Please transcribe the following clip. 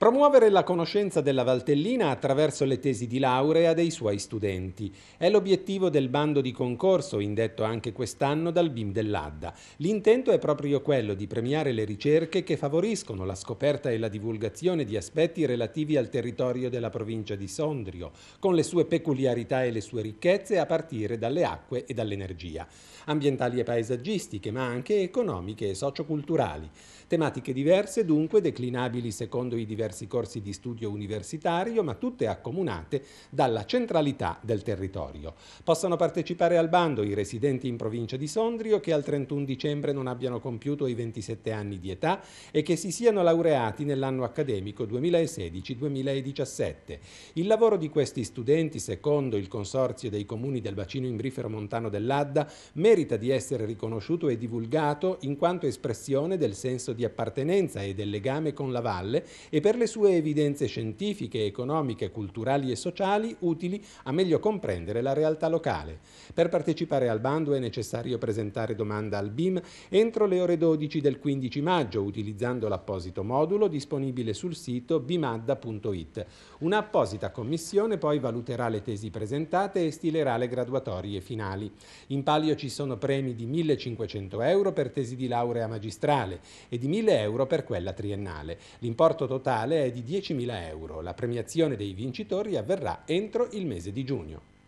Promuovere la conoscenza della Valtellina attraverso le tesi di laurea dei suoi studenti è l'obiettivo del bando di concorso indetto anche quest'anno dal BIM dell'Adda. L'intento è proprio quello di premiare le ricerche che favoriscono la scoperta e la divulgazione di aspetti relativi al territorio della provincia di Sondrio, con le sue peculiarità e le sue ricchezze a partire dalle acque e dall'energia, ambientali e paesaggistiche, ma anche economiche e socioculturali. Tematiche diverse dunque declinabili secondo i diversi diversi corsi di studio universitario, ma tutte accomunate dalla centralità del territorio. Possono partecipare al bando i residenti in provincia di Sondrio che al 31 dicembre non abbiano compiuto i 27 anni di età e che si siano laureati nell'anno accademico 2016-2017. Il lavoro di questi studenti, secondo il Consorzio dei Comuni del Bacino Imbrifero Montano dell'Adda, merita di essere riconosciuto e divulgato in quanto espressione del senso di appartenenza e del legame con la valle e per le sue evidenze scientifiche, economiche, culturali e sociali utili a meglio comprendere la realtà locale. Per partecipare al bando è necessario presentare domanda al BIM entro le ore 12 del 15 maggio utilizzando l'apposito modulo disponibile sul sito bimadda.it. Un'apposita commissione poi valuterà le tesi presentate e stilerà le graduatorie finali. In palio ci sono premi di 1500 euro per tesi di laurea magistrale e di 1000 euro per quella triennale. L'importo totale totale è di 10.000 euro. La premiazione dei vincitori avverrà entro il mese di giugno.